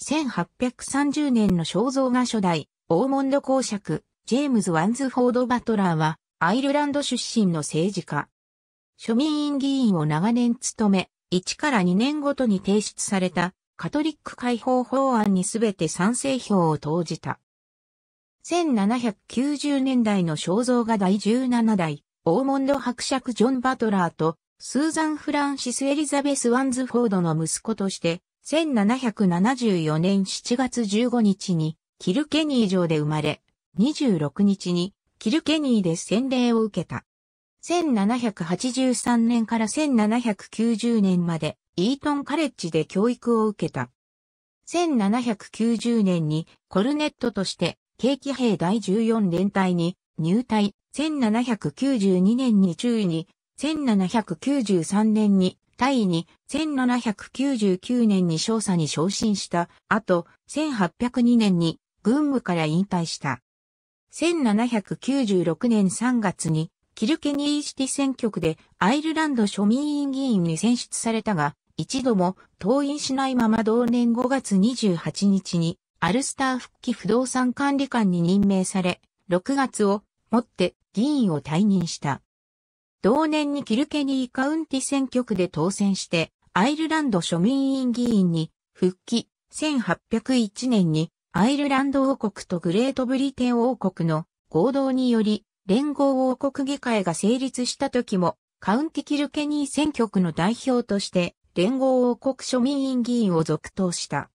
1830年の肖像画初代、オーモンド公爵、ジェームズ・ワンズフォード・バトラーは、アイルランド出身の政治家。庶民院議員を長年務め、1から2年ごとに提出された、カトリック解放法案にすべて賛成票を投じた。1790年代の肖像画第17代、オーモンド伯爵ジョン・バトラーと、スーザン・フランシス・エリザベス・ワンズフォードの息子として、1774年7月15日にキルケニー城で生まれ、26日にキルケニーで洗礼を受けた。1783年から1790年までイートンカレッジで教育を受けた。1790年にコルネットとして景気兵第14連隊に入隊。1792年に中尉に1793年に大尉に、1799年に少佐に昇進した後、1802年に軍務から引退した。1796年3月に、キルケニーシティ選挙区でアイルランド庶民院議員に選出されたが、一度も登院しないまま同年5月28日に、アルスター復帰不動産管理官に任命され、6月をもって議員を退任した。同年にキルケニーカウンティ選挙区で当選して、アイルランド庶民委員議員に復帰、1801年にアイルランド王国とグレートブリテン王国の合同により、連合王国議会が成立した時も、カウンティキルケニー選挙区の代表として、連合王国庶民院議員を続投した。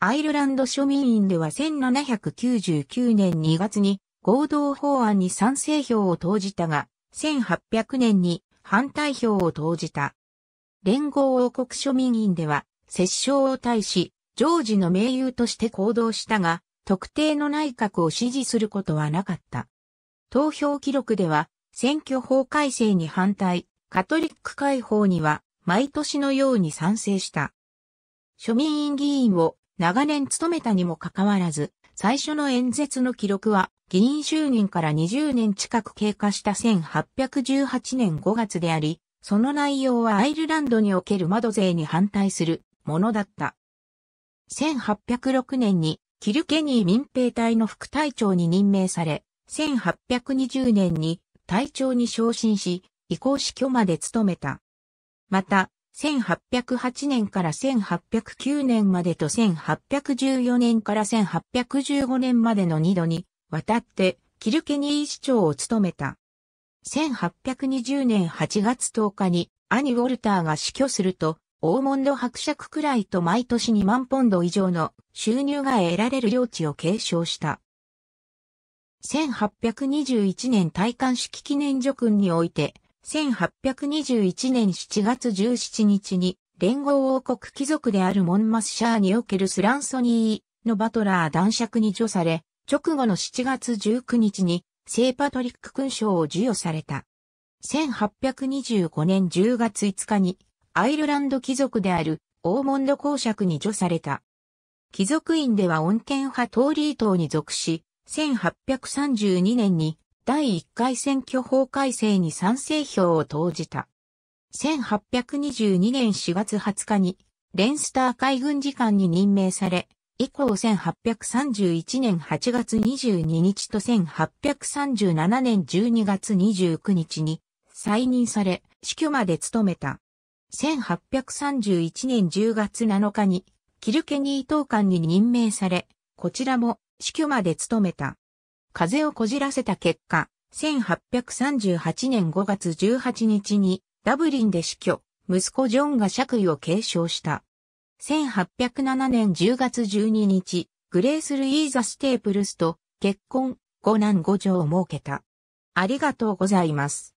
アイルランド庶民院では1799年2月に合同法案に賛成票を投じたが、1800年に反対票を投じた。連合王国庶民院では、摂政を対し、ジョージの盟友として行動したが、特定の内閣を支持することはなかった。投票記録では、選挙法改正に反対、カトリック解放には、毎年のように賛成した。庶民院議員を長年務めたにもかかわらず、最初の演説の記録は、議員就任から20年近く経過した1818年5月であり、その内容はアイルランドにおける窓税に反対するものだった。1806年にキルケニー民兵隊の副隊長に任命され、1820年に隊長に昇進し、移行死去まで務めた。また、1808年から1809年までと1814年から1815年までの2度に渡ってキルケニー市長を務めた。1820年8月10日に兄ウォルターが死去すると、オーモンド伯爵くらいと毎年2万ポンド以上の収入が得られる領地を継承した。1821年戴冠式記念叙勲において、1821年7月17日に、連合王国貴族であるモンマスシャーにおけるスランソニーのバトラー男爵に除され、直後の7月19日に、聖パトリック勲章を授与された。1825年10月5日に、アイルランド貴族であるオーモンド公爵に除された。貴族院では恩健派トーリー党に属し、1832年に第1回選挙法改正に賛成票を投じた。1822年4月20日に、レンスター海軍次官に任命され、以降1831年8月22日と1837年12月29日に再任され、死去まで務めた。1831年10月7日に、キルケニー党官に任命され、こちらも死去まで務めた。風をこじらせた結果、1838年5月18日にダブリンで死去、息子ジョンが爵位を継承した。1807年10月12日、グレース・ルイーザ・ステープルスと結婚、5男5女を設けた。ありがとうございます。